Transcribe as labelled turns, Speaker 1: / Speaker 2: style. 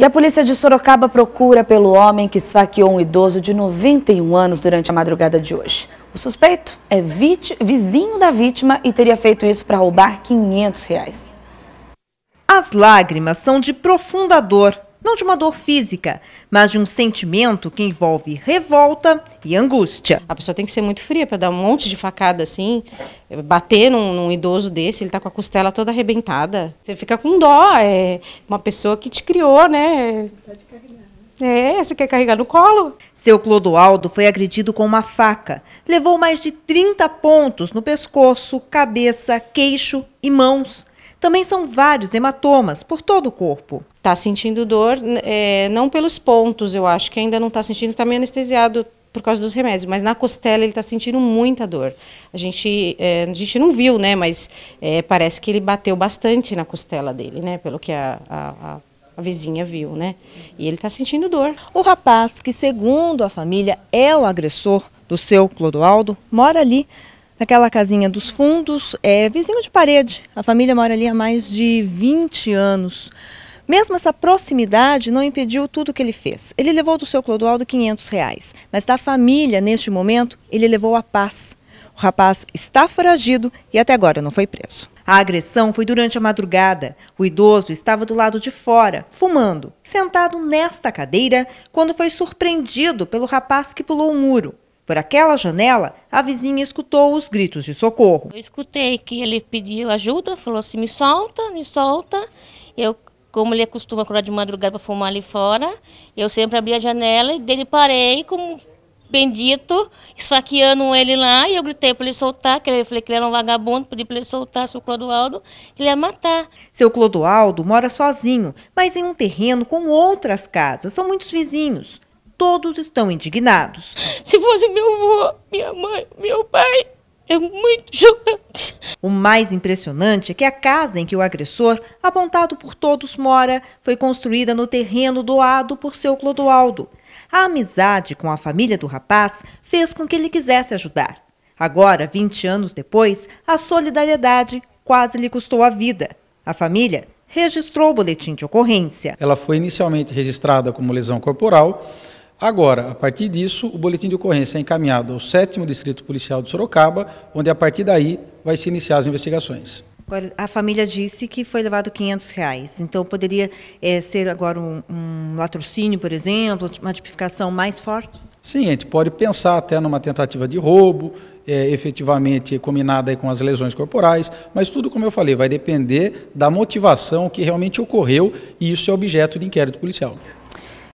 Speaker 1: E a polícia de Sorocaba procura pelo homem que esfaqueou um idoso de 91 anos durante a madrugada de hoje. O suspeito é vizinho da vítima e teria feito isso para roubar 500 reais. As lágrimas são de profunda dor não de uma dor física, mas de um sentimento que envolve revolta e
Speaker 2: angústia. A pessoa tem que ser muito fria para dar um monte de facada assim, bater num, num idoso desse, ele está com a costela toda arrebentada. Você fica com dó, é uma pessoa que te criou, né? É, você quer carregar no colo? Seu Clodoaldo foi
Speaker 1: agredido com uma faca. Levou mais de 30 pontos no pescoço, cabeça,
Speaker 2: queixo e mãos. Também são vários hematomas por todo o corpo. Está sentindo dor, é, não pelos pontos, eu acho que ainda não está sentindo, está meio anestesiado por causa dos remédios, mas na costela ele está sentindo muita dor. A gente, é, a gente não viu, né? Mas é, parece que ele bateu bastante na costela dele, né? Pelo que a, a, a a vizinha viu, né? E ele está sentindo dor. O rapaz, que segundo a família é o
Speaker 1: agressor do seu Clodoaldo, mora ali naquela casinha dos fundos, é vizinho de parede. A família mora ali há mais de 20 anos. Mesmo essa proximidade não impediu tudo o que ele fez. Ele levou do seu Clodoaldo 500 reais, mas da família, neste momento, ele levou a paz. O rapaz está foragido e até agora não foi preso. A agressão foi durante a madrugada. O idoso estava do lado de fora, fumando, sentado nesta cadeira, quando foi surpreendido pelo rapaz que pulou o muro. Por aquela janela, a vizinha escutou os gritos de socorro.
Speaker 2: Eu escutei que ele pediu ajuda, falou assim: me solta, me solta. Eu, como ele costuma acordar de madrugada para fumar ali fora, eu sempre abri a janela e dele parei com bendito, esfaqueando ele lá. E eu gritei para ele soltar, que ele, falei que ele era um vagabundo, pedi para ele soltar seu Clodoaldo, que ele ia matar.
Speaker 1: Seu Clodoaldo mora sozinho, mas em um terreno com outras casas, são muitos vizinhos todos estão indignados.
Speaker 2: Se fosse meu avô, minha mãe, meu pai, é muito chocante.
Speaker 1: O mais impressionante é que a casa em que o agressor, apontado por todos, mora, foi construída no terreno doado por seu Clodoaldo. A amizade com a família do rapaz fez com que ele quisesse ajudar. Agora, 20 anos depois, a solidariedade quase lhe custou a vida. A família registrou o boletim de ocorrência.
Speaker 3: Ela foi inicialmente registrada como lesão corporal, Agora, a partir disso, o boletim de ocorrência é encaminhado ao 7 Distrito Policial de Sorocaba, onde a partir daí vai se iniciar as investigações.
Speaker 1: Agora, a família disse que foi levado 500 reais, então poderia é, ser agora um, um latrocínio, por exemplo, uma tipificação mais forte?
Speaker 3: Sim, a gente pode pensar até numa tentativa de roubo, é, efetivamente combinada com as lesões corporais, mas tudo, como eu falei, vai depender da motivação que realmente ocorreu e isso é objeto de inquérito policial.